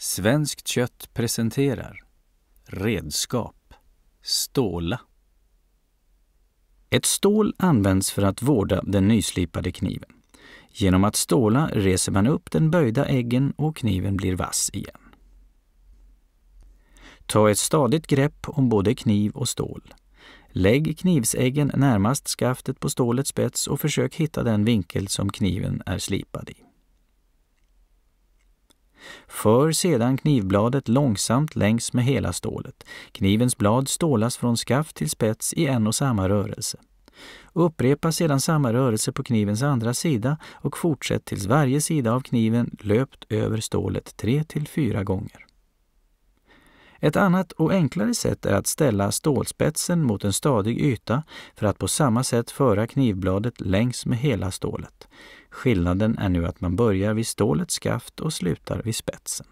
Svenskt kött presenterar Redskap Ståla Ett stål används för att vårda den nyslipade kniven. Genom att ståla reser man upp den böjda äggen och kniven blir vass igen. Ta ett stadigt grepp om både kniv och stål. Lägg knivsäggen närmast skaftet på stålets spets och försök hitta den vinkel som kniven är slipad i. För sedan knivbladet långsamt längs med hela stålet. Knivens blad stålas från skaft till spets i en och samma rörelse. Upprepa sedan samma rörelse på knivens andra sida och fortsätt tills varje sida av kniven löpt över stålet tre till fyra gånger. Ett annat och enklare sätt är att ställa stålspetsen mot en stadig yta för att på samma sätt föra knivbladet längs med hela stålet. Skillnaden är nu att man börjar vid stålets skaft och slutar vid spetsen.